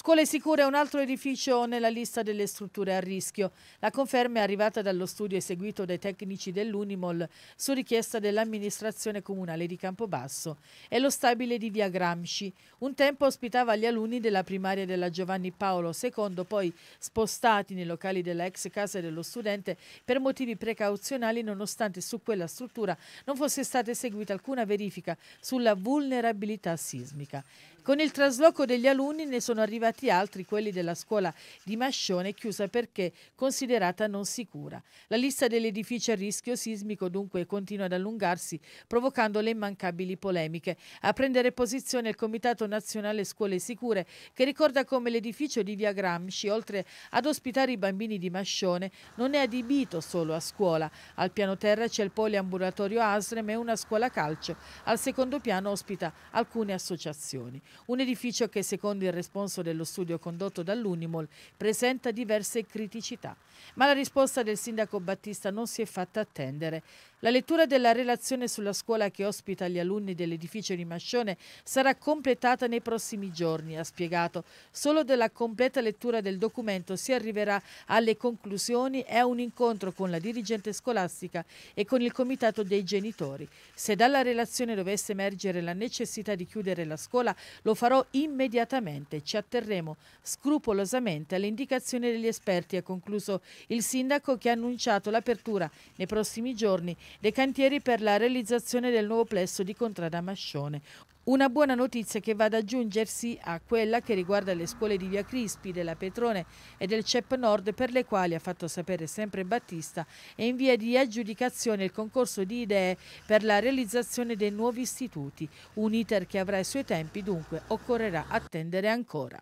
Scuole sicure è un altro edificio nella lista delle strutture a rischio. La conferma è arrivata dallo studio eseguito dai tecnici dell'Unimol su richiesta dell'amministrazione comunale di Campobasso. È lo stabile di via Gramsci. Un tempo ospitava gli alunni della primaria della Giovanni Paolo II, poi spostati nei locali della ex casa dello studente per motivi precauzionali nonostante su quella struttura non fosse stata eseguita alcuna verifica sulla vulnerabilità sismica. Con il trasloco degli alunni ne sono arrivati arrivati altri, quelli della scuola di Mascione, chiusa perché considerata non sicura. La lista degli edifici a rischio sismico dunque continua ad allungarsi, provocando le immancabili polemiche. A prendere posizione il Comitato Nazionale Scuole Sicure, che ricorda come l'edificio di Via Gramsci, oltre ad ospitare i bambini di Mascione, non è adibito solo a scuola. Al piano terra c'è il poliambulatorio Asrem e una scuola calcio. Al secondo piano ospita alcune associazioni. Un edificio che, secondo il responsabile dello studio condotto dall'Unimol presenta diverse criticità, ma la risposta del sindaco Battista non si è fatta attendere. La lettura della relazione sulla scuola che ospita gli alunni dell'edificio di Mascione sarà completata nei prossimi giorni, ha spiegato. Solo della completa lettura del documento si arriverà alle conclusioni e a un incontro con la dirigente scolastica e con il comitato dei genitori. Se dalla relazione dovesse emergere la necessità di chiudere la scuola, lo farò immediatamente. Ci atterremo scrupolosamente alle indicazioni degli esperti, ha concluso il sindaco che ha annunciato l'apertura nei prossimi giorni dei cantieri per la realizzazione del nuovo plesso di Contrada Mascione. Una buona notizia che va ad aggiungersi a quella che riguarda le scuole di Via Crispi, della Petrone e del CEP Nord per le quali, ha fatto sapere sempre Battista, è in via di aggiudicazione il concorso di idee per la realizzazione dei nuovi istituti, un iter che avrà i suoi tempi dunque occorrerà attendere ancora.